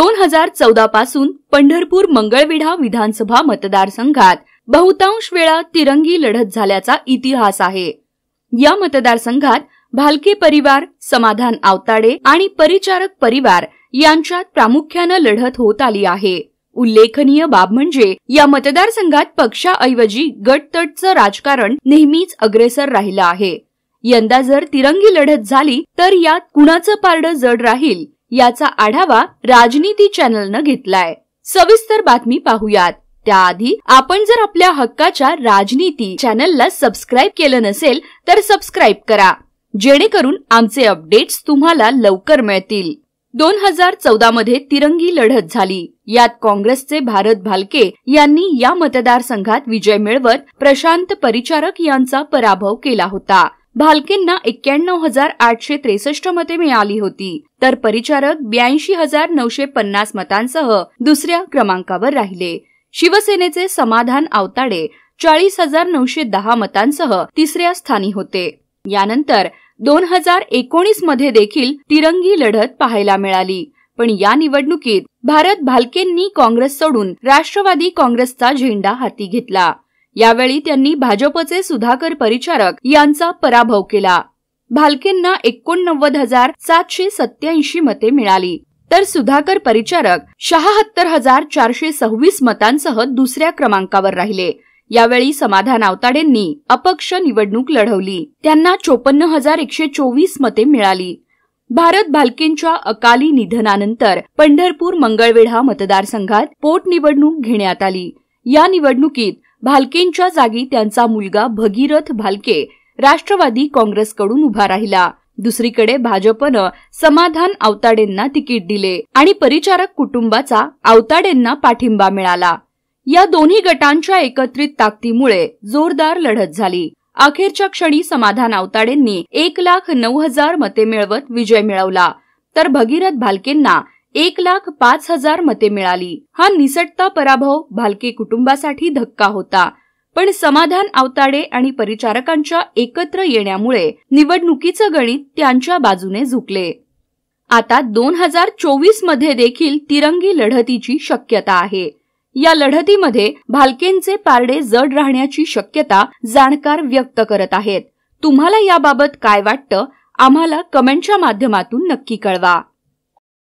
दोन हजार चौदा पासून पंढरपूर मंगळविढा विधानसभा मतदारसंघात बहुतांश वेळा तिरंगी लढत झाल्याचा इतिहास आहे या मतदारसंघात भालके परिवार समाधान आवताडे आणि परिचारक परिवार यांच्यात प्रामुख्यानं लढत होत आली आहे उल्लेखनीय बाब म्हणजे या मतदारसंघात पक्षाऐवजी गटतटचं राजकारण नेहमीच अग्रेसर राहिलं आहे यंदा जर तिरंगी लढत झाली तर यात कुणाचं पारडं जड राहील याचा आढावा राजनीती चॅनलनं घेतलाय सविस्तर बातमी पाहूयात त्याआधी आपण जर आपल्या हक्काच्या राजनीती चॅनलला सबस्क्राईब केलं नसेल तर सबस्क्राईब करा जेणेकरून आमचे अपडेट्स तुम्हाला लवकर मिळतील दोन हजार चौदा मध्ये तिरंगी लढत झाली यात काँग्रेसचे भारत भालके यांनी या मतदारसंघात विजय मिळवत प्रशांत परिचारक यांचा पराभव केला होता भालकींना एक्क्याण्णव हजार आठशे त्रेसष्ट मते मिळाली होती तर परिचारक ब्याऐंशी हजार नऊशे पन्नास मतांसह दुसऱ्या क्रमांकावर राहिले शिवसेनेचे समाधान आवताडे चाळीस हजार नऊशे दहा मतांसह तिसऱ्या स्थानी होते यानंतर दोन हजार एकोणीस मध्ये देखील तिरंगी लढत पाहायला मिळाली पण या निवडणुकीत भारत भालकेंनी काँग्रेस सोडून राष्ट्रवादी काँग्रेसचा झेंडा हाती घेतला यावेळी त्यांनी भाजपचे सुधाकर परिचारक यांचा पराभव केला भालकेंना एकोणनव्वद हजार सातशे सत्याऐंशी मते मिळाली तर सुधाकर परिचारक शहात्तर हजार चारशे सव्वीस मतांसह दुसऱ्या क्रमांकावर राहिले यावेळी समाधान आवताडेंनी अपक्ष निवडणूक लढवली त्यांना चोपन्न हजार एकशे चोवीस मते मिळाली भारत भालकेंच्या अकाली निधनानंतर पंढरपूर मंगळवेढा मतदारसंघात पोटनिवडणूक घेण्यात आली या निवडणुकीत भालकेंच्या जागी त्यांचा मुलगा भगीरथ भालके राष्ट्रवादी काँग्रेसकडून उभा राहिला दुसरीकडे भाजपनं समाधान आवताडेंना तिकीट दिले आणि परिचारक कुटुंबाचा आवताडेंना पाठिंबा मिळाला या दोन्ही गटांच्या एकत्रित ताकदीमुळे जोरदार लढत झाली अखेरच्या क्षणी समाधान आवताडेंनी एक लाख नऊ हजार मते मिळवत विजय मिळवला तर भगीरथ भालकेंना एक लाख पाच हजार मते मिळाली हा निसटता पराभव भालके कुटुंबासाठी धक्का होता पण समाधान आवताडे आणि परिचारकांच्या एकत्र येण्यामुळे निवडणुकीचं गणित त्यांच्या बाजूने झुकले आता दोन हजार चोवीस मध्ये देखील तिरंगी लढतीची शक्यता आहे या लढतीमध्ये भालकेंचे पारडे जड राहण्याची शक्यता जाणकार व्यक्त करत आहेत तुम्हाला याबाबत काय वाटतं आम्हाला कमेंटच्या माध्यमातून नक्की कळवा